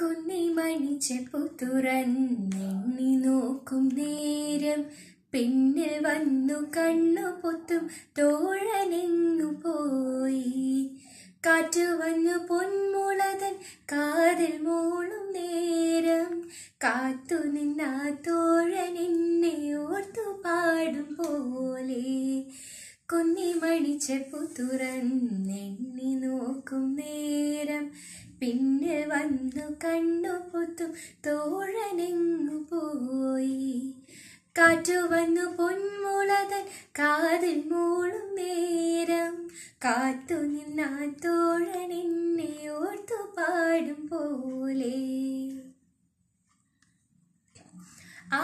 കുന്നിമണി ചെപ്പു തുറന്നെണ്ണി നോക്കും നേരം പിന്നിൽ വന്നു കണ്ണു പൊത്തും തോഴനെങ്ങു പോയി കാറ്റു വന്നു പൊന്മുളതൻ കാതിൽ മൂളും നേരം കാത്തു നിന്ന തോഴനെന്നെ ഓർത്തു പാടും പോലെ കുന്നിമണി ചെപ്പു തുറന്നെണ്ണി നോക്കും നേരം പിന്നെ വന്നു കണ്ണു പൊത്തും തോഴനെങ്ങു പോയി കാറ്റു വന്നു പൊന്മുളതൻ കാതിൽ മൂളും നേരം കാത്തു നിന്ന തോഴനെന്നെ ഓർത്തു പാടും പോലെ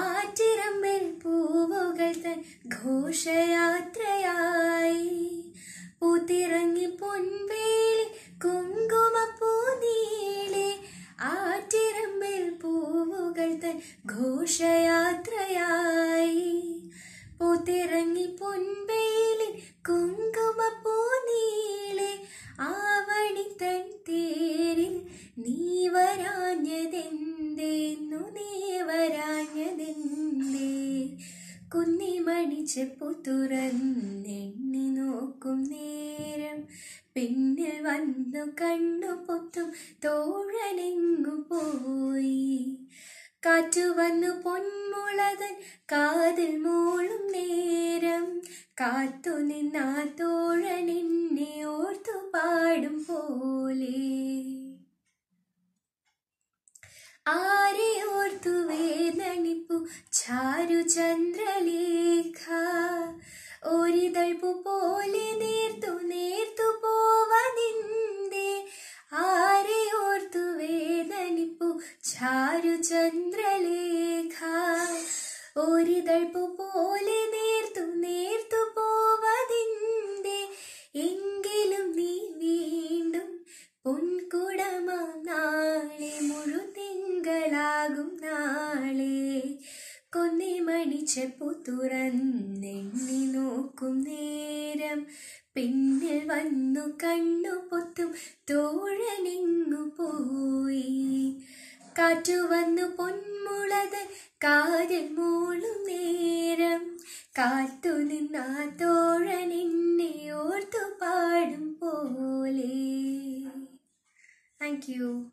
ആറ്റിറമ്പിൽ പൂവുകൾ തൻ ഘോഷയാത്രയായി പൂത്തിറങ്ങി പൊന്നു ഘോഷയാത്രയായി പൂത്തിറങ്ങി പൊൻപെയിലിൻ കുങ്കുമ നീളെ ആവണി തൻ തേരിൽ നീ വരാഞ്ഞതെന്തേന്നു നീ വരാഞ്ഞതെന്തേ കുന്നിമണി ചെപ്പു തുറന്നെണ്ണി നോക്കും നേരം പിന്നെ വന്നു കണ്ണു പൊത്തും തോഴനെങ്ങു പോയി കാറ്റു വന്നു പൊന്മുളകൻ കാതിൽ മൂളും നേരം കാത്തു നിന്നാ എന്നെ ഓർത്തു പാടും പോലെ ആരെ ഓർത്തു വേദനിപ്പു ചാരു ചന്ദ്രലേഖ ഒരിതൾപ്പു പോലെ ചന്ദ്രലേഖ ഒരിതൾപ്പു പോലെ നേർത്തു നേർത്തു പോവതിൻ്റെ എങ്കിലും നീ വീണ്ടും പൊൻകുടമ നാളെ തിങ്കളാകും നാളെ കൊന്നി മണിച്ചപ്പു തുറന്നെണ്ണി നോക്കും നേരം പിന്നിൽ വന്നു കണ്ണു പൊത്തും തോഴനിങ്ങു പോയി കാറ്റു വന്നു പൊന്മുളത് കാതിൽ മൂളും നേരം കാത്തു നിന്നാ എന്നെ ഓർത്തു പാടും പോലെ താങ്ക് യു